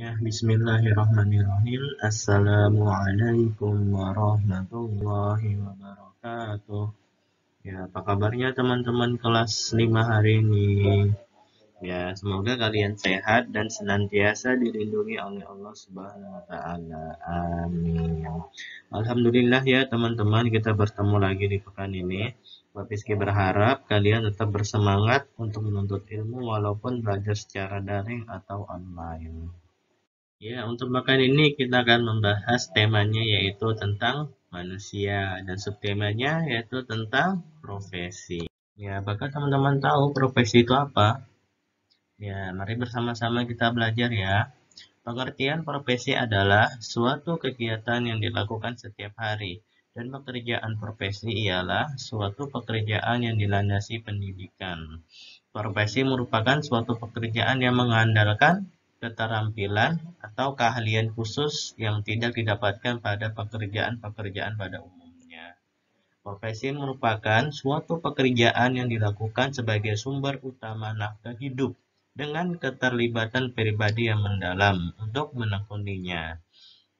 Ya, bismillahirrahmanirrahim. Assalamualaikum warahmatullahi wabarakatuh. Ya, apa kabarnya teman-teman kelas 5 hari ini? Ya, semoga kalian sehat dan senantiasa dilindungi oleh Allah Subhanahu wa taala. Amin. Ya. Alhamdulillah ya teman-teman kita bertemu lagi di pekan ini. Bapiski berharap kalian tetap bersemangat untuk menuntut ilmu walaupun belajar secara daring atau online. Ya, untuk makan ini kita akan membahas temanya yaitu tentang manusia dan subtemanya yaitu tentang profesi. Ya, apakah teman-teman tahu profesi itu apa? Ya, mari bersama-sama kita belajar ya. Pengertian profesi adalah suatu kegiatan yang dilakukan setiap hari dan pekerjaan profesi ialah suatu pekerjaan yang dilandasi pendidikan. Profesi merupakan suatu pekerjaan yang mengandalkan keterampilan atau keahlian khusus yang tidak didapatkan pada pekerjaan-pekerjaan pada umumnya. Profesi merupakan suatu pekerjaan yang dilakukan sebagai sumber utama nafkah hidup dengan keterlibatan pribadi yang mendalam untuk menekuninya.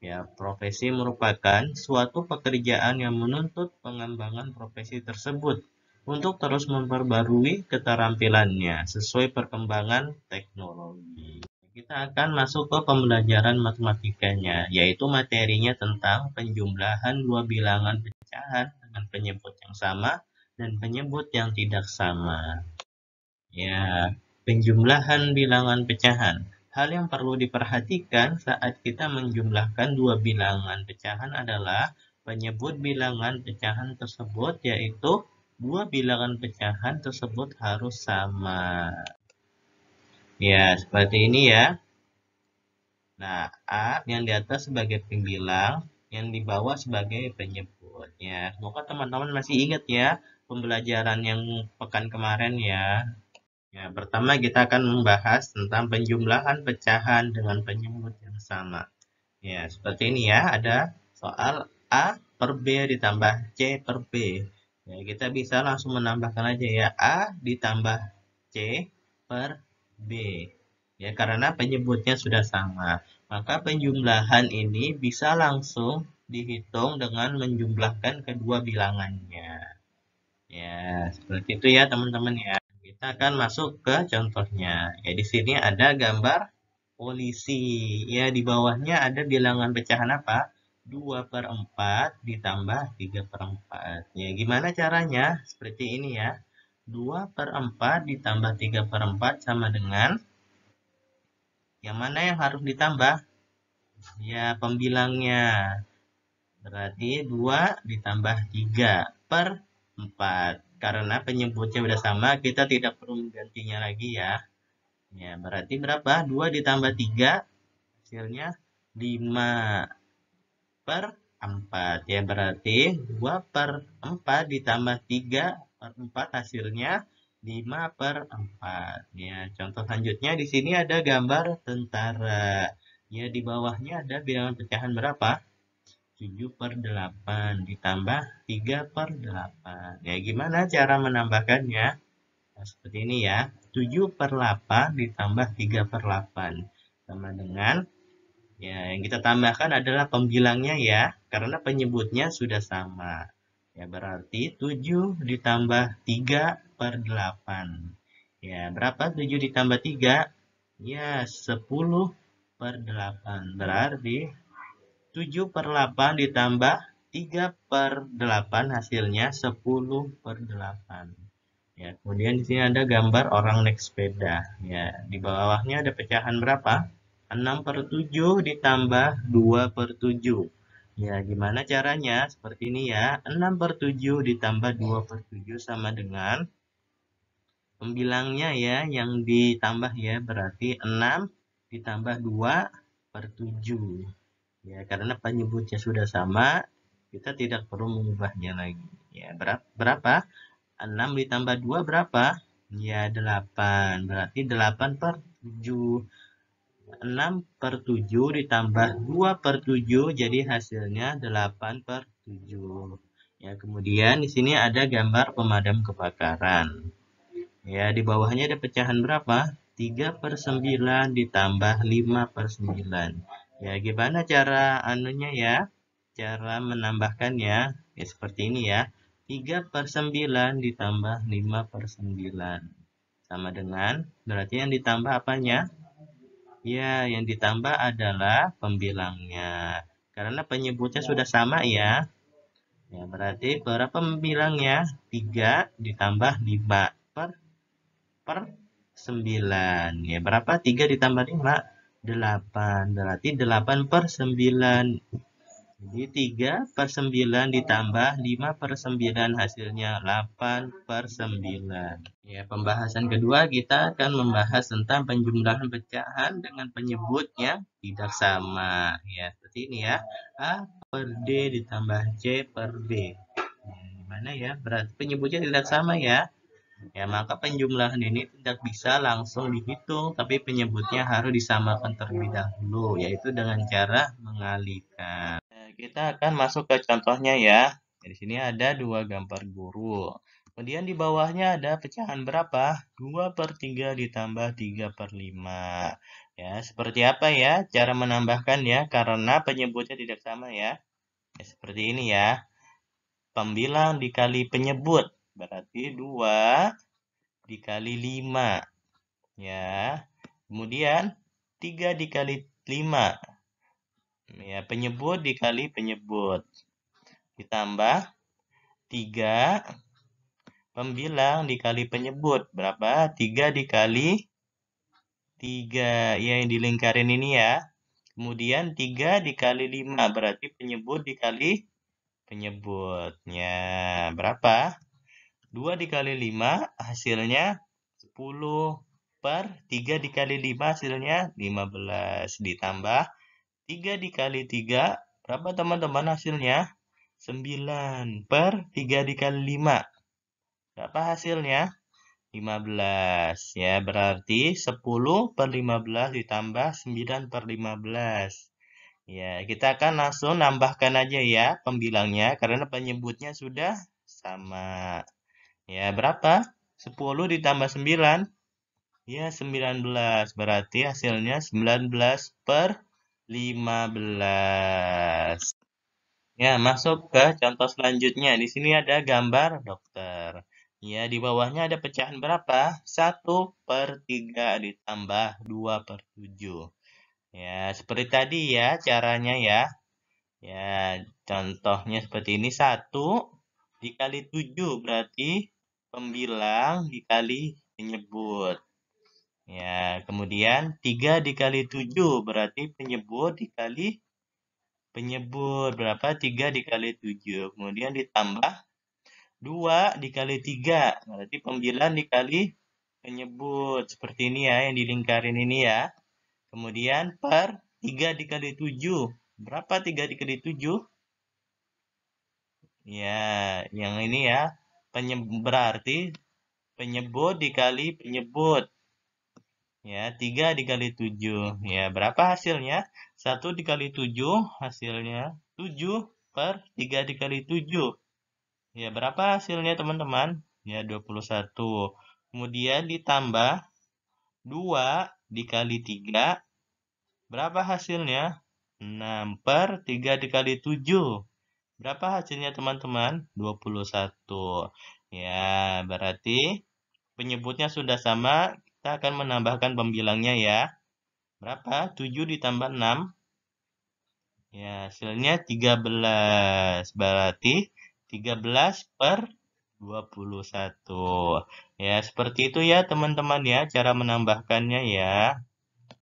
Ya, profesi merupakan suatu pekerjaan yang menuntut pengembangan profesi tersebut untuk terus memperbarui keterampilannya sesuai perkembangan teknologi. Kita akan masuk ke pembelajaran matematikanya, yaitu materinya tentang penjumlahan dua bilangan pecahan dengan penyebut yang sama dan penyebut yang tidak sama. Ya, penjumlahan bilangan pecahan. Hal yang perlu diperhatikan saat kita menjumlahkan dua bilangan pecahan adalah penyebut bilangan pecahan tersebut yaitu dua bilangan pecahan tersebut harus sama. Ya, seperti ini ya. Nah, A yang di atas sebagai pembilang, yang di bawah sebagai penyebut. Ya, semoga teman-teman masih ingat ya pembelajaran yang pekan kemarin ya. Ya, pertama kita akan membahas tentang penjumlahan pecahan dengan penyebut yang sama. Ya, seperti ini ya, ada soal A per B ditambah C per B. Ya, kita bisa langsung menambahkan aja ya A ditambah C per B. Ya, karena penyebutnya sudah sama. Maka penjumlahan ini bisa langsung dihitung dengan menjumlahkan kedua bilangannya. Ya, seperti itu ya teman-teman ya. Kita akan masuk ke contohnya. Ya, di sini ada gambar polisi. Ya, di bawahnya ada bilangan pecahan apa? 2 per 4 ditambah 3 per 4. Ya, gimana caranya? Seperti ini ya. 2 per 4 ditambah 3 per 4 sama dengan yang mana yang harus ditambah? Ya, pembilangnya. Berarti 2 ditambah 3 per 4. Karena penyebutnya sudah sama, kita tidak perlu menggantinya lagi ya. Ya, berarti berapa? 2 ditambah 3, hasilnya 5 per 4. Ya, berarti 2 per 4 ditambah 3 per 4 hasilnya 5 per 4. Ya, contoh selanjutnya di sini ada gambar tentara. Ya, di bawahnya ada bilangan pecahan berapa? 7 per 8 ditambah 3 per 8. Ya, gimana cara menambahkannya? Nah, seperti ini ya. 7 per 8 ditambah 3 per 8. Sama dengan, ya, yang kita tambahkan adalah pembilangnya ya. Karena penyebutnya sudah sama. Ya, berarti 7 ditambah 3 per 8. Ya, berapa 7 ditambah 3? Ya, 10 per 8. Berarti 7 per 8 ditambah 3 per 8 hasilnya 10 per 8. Ya, kemudian di sini ada gambar orang naik sepeda. Ya, di bawahnya ada pecahan berapa? 6 per 7 ditambah 2 per 7. Ya, gimana caranya? Seperti ini ya. 6 per 7 ditambah 2 per 7 sama dengan pembilangnya ya yang ditambah ya berarti 6 ditambah 2 per 7. Ya, karena penyebutnya sudah sama, kita tidak perlu mengubahnya lagi. Ya, berapa? 6 ditambah 2 berapa? Ya, 8. Berarti 8 per 7. 6 per 7 ditambah 2 per 7 jadi hasilnya 8 per 7 ya kemudian di sini ada gambar pemadam kebakaran ya di bawahnya ada pecahan berapa 3 per 9 ditambah 5 per 9 ya gimana cara anunya ya cara menambahkannya ya seperti ini ya 3 per 9 ditambah 5 per 9 sama dengan berarti yang ditambah apanya Ya, yang ditambah adalah pembilangnya. Karena penyebutnya ya. sudah sama ya. Ya, berarti berapa pembilangnya? 3 ditambah 5 per per 9. Ya, berapa 3 ditambah 5? 8. Berarti 8 per 9. Jadi 3 per 9 ditambah 5 per 9 hasilnya 8 per 9. Ya, pembahasan kedua kita akan membahas tentang penjumlahan pecahan dengan penyebut yang tidak sama. Ya, seperti ini ya. A per D ditambah C per B. Ya, gimana ya? Berarti penyebutnya tidak sama ya. Ya, maka penjumlahan ini tidak bisa langsung dihitung, tapi penyebutnya harus disamakan terlebih dahulu, yaitu dengan cara mengalikan kita akan masuk ke contohnya ya. Di sini ada dua gambar guru. Kemudian di bawahnya ada pecahan berapa? 2 per 3 ditambah 3 per 5. Ya, seperti apa ya cara menambahkan ya? Karena penyebutnya tidak sama ya. ya seperti ini ya. Pembilang dikali penyebut. Berarti 2 dikali 5. Ya. Kemudian 3 dikali 5 ya penyebut dikali penyebut ditambah 3 pembilang dikali penyebut berapa 3 dikali 3 ya yang dilingkarin ini ya kemudian 3 dikali 5 berarti penyebut dikali penyebutnya berapa 2 dikali 5 hasilnya 10 per 3 dikali 5 hasilnya 15 ditambah 3 dikali 3, berapa teman-teman hasilnya? 9 per 3 dikali 5. Berapa hasilnya? 15 ya berarti 10 per 15 ditambah 9 per 15 ya kita akan langsung nambahkan aja ya pembilangnya karena penyebutnya sudah sama ya berapa 10 ditambah 9 ya 19 berarti hasilnya 19 per 15. Ya, masuk ke contoh selanjutnya. Di sini ada gambar dokter. Ya, di bawahnya ada pecahan berapa? 1 per 3 ditambah 2 per 7. Ya, seperti tadi ya caranya ya. Ya, contohnya seperti ini. 1 dikali 7 berarti pembilang dikali penyebut. Ya, kemudian 3 dikali 7 berarti penyebut dikali penyebut berapa? 3 dikali 7. Kemudian ditambah 2 dikali 3 berarti pembilan dikali penyebut. Seperti ini ya yang dilingkarin ini ya. Kemudian per 3 dikali 7. Berapa 3 dikali 7? Ya, yang ini ya. Penyebut berarti penyebut dikali penyebut. Ya, 3 dikali 7. Ya, berapa hasilnya? 1 dikali 7 hasilnya 7 per 3 dikali 7. Ya, berapa hasilnya teman-teman? Ya, 21. Kemudian ditambah 2 dikali 3. Berapa hasilnya? 6 per 3 dikali 7. Berapa hasilnya teman-teman? 21. Ya, berarti penyebutnya sudah sama, kita akan menambahkan pembilangnya ya. Berapa? 7 ditambah 6. Ya, hasilnya 13. Berarti 13 per 21. Ya, seperti itu ya teman-teman ya cara menambahkannya ya.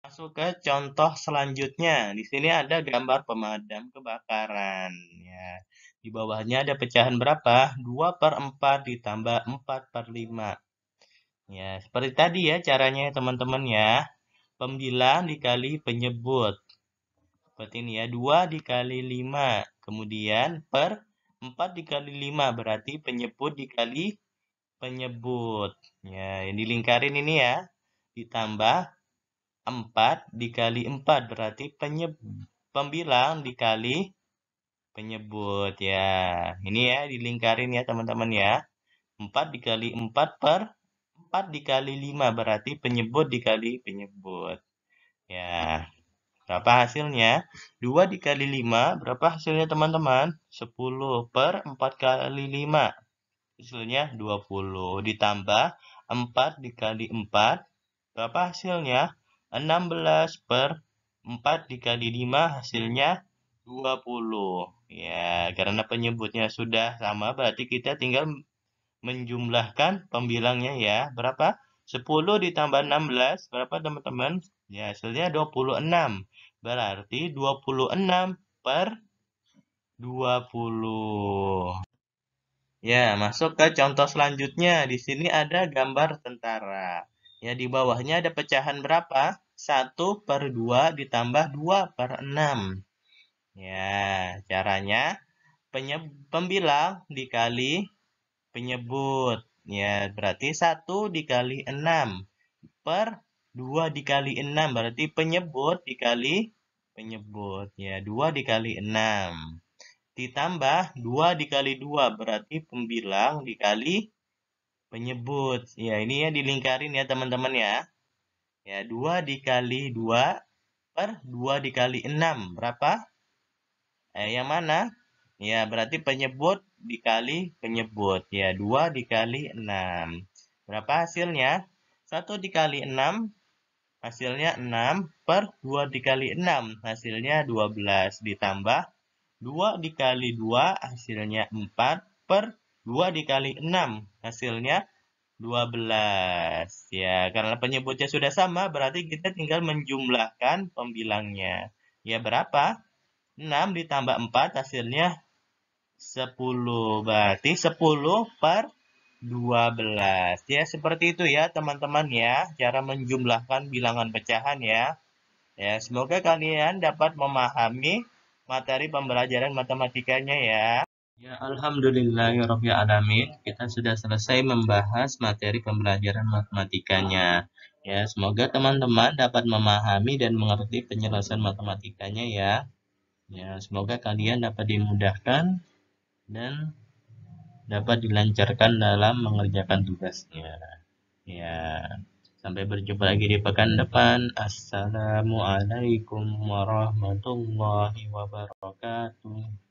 Masuk ke contoh selanjutnya. Di sini ada gambar pemadam kebakaran. Ya. Di bawahnya ada pecahan berapa? 2 per 4 ditambah 4 per 5. Ya, seperti tadi ya caranya teman-teman ya. Pembilang dikali penyebut. Seperti ini ya, 2 dikali 5. Kemudian per 4 dikali 5 berarti penyebut dikali penyebut. Ya, yang dilingkarin ini ya. Ditambah 4 dikali 4 berarti penyeb pembilang dikali penyebut ya. Ini ya dilingkarin ya teman-teman ya. 4 dikali 4 per 4 dikali 5 berarti penyebut dikali penyebut. Ya. Berapa hasilnya? 2 dikali 5. Berapa hasilnya teman-teman? 10 per 4 kali 5. Hasilnya 20. Ditambah 4 dikali 4. Berapa hasilnya? 16 per 4 dikali 5. Hasilnya 20. Ya, karena penyebutnya sudah sama berarti kita tinggal menjumlahkan pembilangnya ya. Berapa? 10 ditambah 16, berapa teman-teman? Ya, hasilnya 26. Berarti 26 per 20. Ya, masuk ke contoh selanjutnya. Di sini ada gambar tentara. Ya, di bawahnya ada pecahan berapa? 1 per 2 ditambah 2 per 6. Ya, caranya pembilang dikali penyebut. Ya, berarti 1 dikali 6 per 2 dikali 6. Berarti penyebut dikali penyebut. Ya, 2 dikali 6. Ditambah 2 dikali 2. Berarti pembilang dikali penyebut. Ya, ini ya dilingkarin ya teman-teman ya. Ya, 2 dikali 2 per 2 dikali 6. Berapa? Eh, yang mana? Ya, berarti penyebut dikali penyebut. Ya, 2 dikali 6. Berapa hasilnya? 1 dikali 6, hasilnya 6 per 2 dikali 6, hasilnya 12. Ditambah 2 dikali 2, hasilnya 4 per 2 dikali 6, hasilnya 12. Ya, karena penyebutnya sudah sama, berarti kita tinggal menjumlahkan pembilangnya. Ya, berapa? 6 ditambah 4 hasilnya 10. Berarti 10 per 12. Ya, seperti itu ya teman-teman ya. Cara menjumlahkan bilangan pecahan ya. Ya, semoga kalian dapat memahami materi pembelajaran matematikanya ya. Ya, Alhamdulillah, Kita sudah selesai membahas materi pembelajaran matematikanya. Ya, semoga teman-teman dapat memahami dan mengerti penjelasan matematikanya ya. Ya, semoga kalian dapat dimudahkan dan dapat dilancarkan dalam mengerjakan tugasnya. Ya, sampai berjumpa lagi di pekan depan. Assalamualaikum warahmatullahi wabarakatuh.